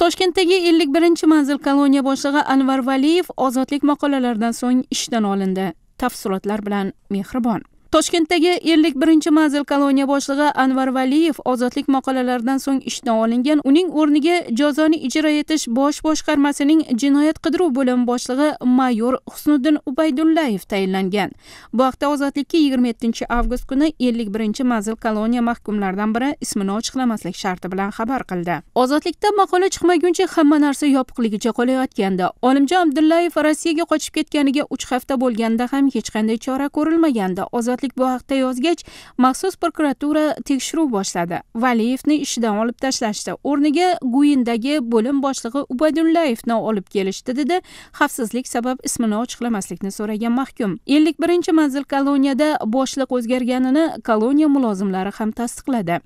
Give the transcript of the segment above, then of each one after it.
toshkentdagi ellik birinchi manzil koloniya boshlig'i anvar valiyev ozodlik maqolalaridan so'ng ishdan olindi tafsilotlar bilan mehribon toshkentdagi ellik birinchi manzil koloniya boshlig'i anvar valiyev ozodlik maqolalaridan so'ng ishdan olingan uning o'rniga jazoni ijro etish bosh boshqarmasining jinoyat qidiruv bo'limi boshlig'i mayor husniddin ubaydullayev tayinlangan bu haqda ozodlikka yigirma yettinchi avgust kuni ellik birinchi manzil koloniya mahkumlaridan biri ismini ochiqlamaslik sharti bilan xabar qildi ozodlikda maqola chiqmaguncha hamma narsa yopiqligicha qolayotgandi olimjon abdullayev rossiyaga qochib ketganiga uch hafta bo'lganda ham hech qanday chora ko'rilmagandi ozod qotillik bu haqda yozgach maxsus prokuratura tekshiruv boshladi valiyevni ishidan olib tashlashdi o'rniga guindagi bo'lim boshlig'i ubaydullayevni olib kelishdi dedi xavfsizlik sabab ismini ochiqlamaslikni so'ragan mahkum ellik birinchi manzil koloniyada boshliq o'zgarganini koloniya mulozimlari ham tasdiqladi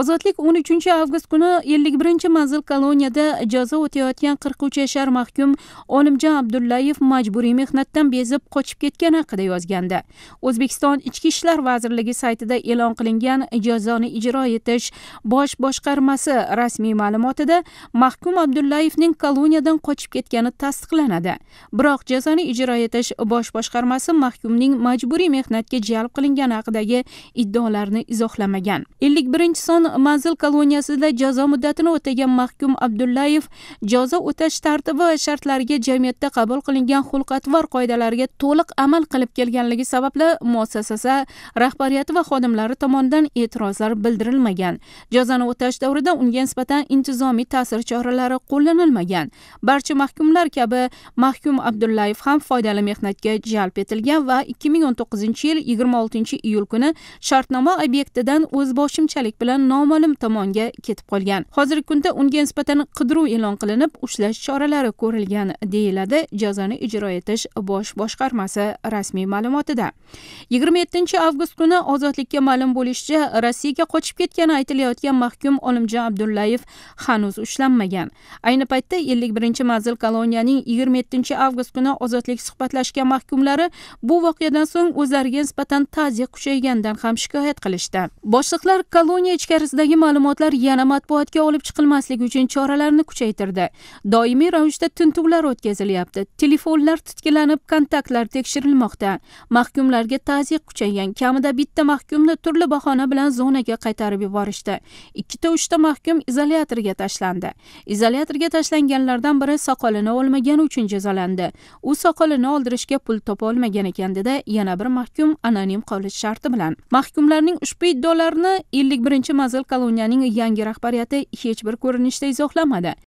ozodlik o'n uchinchi avgust kuni ellik birinchi manzil koloniyada jazo o'tayotgan qirq uch yashar mahkum olimjon abdullayev majburiy mehnatdan bezib qochib ketgani haqida yozgandi o'zbekiston ichki ishlar vazirligi saytida e'lon qilingan jazoni ijro etish bosh boshqarmasi rasmiy ma'lumotida mahkum abdullayevning koloniyadan qochib ketgani tasdiqlanadi biroq jazoni ijro etish bosh boshqarmasi mahkumning majburiy mehnatga jalb qilingani haqidagi iddaolarni izohlamagan ellik birinchi son manzil koloniyasida jazo muddatini o'tagan mahkum abdullayev jazo o'tash tartibi va shartlariga jamiyatda qabul qilingan xulq atvor qoidalariga to'liq amal qilib kelganligi sababli muassasa muassasa rahbariyati va xodimlari tomonidan e'tirozlar bildirilmagan jazoni o'tash davrida unga nisbatan intizomiy ta'sir choralari qo'llanilmagan barcha mahkumlar kabi mahkum abdullayev ham foydali mehnatga jalb etilgan va 2019 yil 26 iyul kuni shartnoma obyektidan o'zboshimchalik bilan noma'lum tomonga ketib qolgan hozirgi kunda unga nisbatan qidiruv e'lon qilinib ushlash choralari ko'rilgan deyiladi jazoni ijro etish bosh boshqarmasi rasmiy ma'lumotida yigirma yettinchi avgust kuni ozodlikka ma'lum bo'lishicha rossiyaga qochib ketgani aytilayotgan mahkum olimjon abdullayev hanuz ushlanmagan ayni paytda ellik birinchi manzil koloniyaning yigirma yettinchi avgust kuni ozodlik suhbatlashgan mahkumlari bu voqeadan so'ng o'zlariga nisbatan ta'ziya kuchayganidan ham shikoyat qilishdi boshliqlar koloniya ichkarisidagi ma'lumotlar yana matbuotga olib chiqilmasligi uchun choralarni kuchaytirdi doimiy ravishda tintuvlar o'tkazilyapti telefonlar tutkilanib kontaktlar tekshirilmoqda mahkumlarga ta'ziya kuchaygan kamida bitta mahkumni turli bahona bilan zonaga qaytarib yuborishdi ikkita uchta mahkum izolyatorga tashlandi izolyatorga tashlanganlardan biri soqolini olmagani uchun jazolandi u soqolini oldirishga pul topa olmagan ekan dedi yana bir mahkum anonim qolish sharti bilan mahkumlarning ushbu iddaolarini ellik birinchi manzil koloniyaning yangi rahbariyati hech bir ko'rinishda izohlamadi